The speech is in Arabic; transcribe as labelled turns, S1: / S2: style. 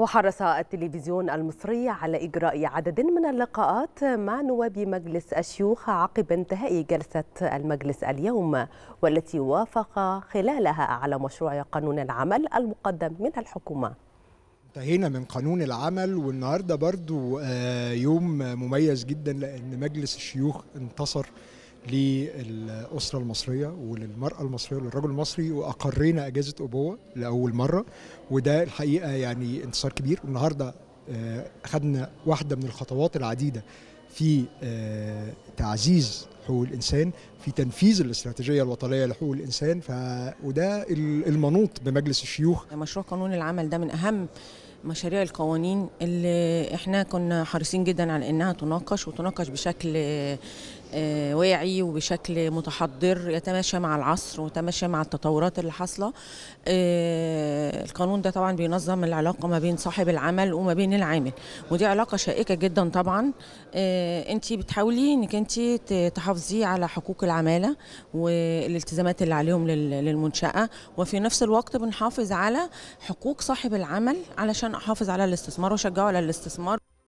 S1: وحرص التلفزيون المصري على إجراء عدد من اللقاءات مع نواب مجلس الشيوخ عقب انتهاء جلسة المجلس اليوم والتي وافق خلالها على مشروع قانون العمل المقدم من الحكومة
S2: انتهينا من قانون العمل والنهارده برضو آه، يوم مميز جدا لأن مجلس الشيوخ انتصر للأسرة المصرية وللمرأة المصرية وللرجل المصري وأقرينا أجازة أبوة لأول مرة وده الحقيقة يعني انتصار كبير النهاردة آه، خدنا واحدة من الخطوات العديدة في آه، تعزيز حقوق الانسان في تنفيذ الاستراتيجيه الوطنيه لحقوق الانسان ف وده المنوط بمجلس الشيوخ مشروع قانون العمل ده من اهم
S3: مشاريع القوانين اللي احنا كنا حريصين جدا على انها تناقش وتناقش بشكل آه، واعي وبشكل متحضر يتماشى مع العصر ويتماشى مع التطورات اللي حاصله آه، القانون ده طبعا بينظم العلاقه ما بين صاحب العمل وما بين العامل ودي علاقه شائكه جدا طبعا آه، انت بتحاولي انك انت تحافظي على حقوق العماله والالتزامات اللي عليهم للمنشاه وفي نفس الوقت بنحافظ على حقوق صاحب العمل علشان احافظ على الاستثمار واشجعه على الاستثمار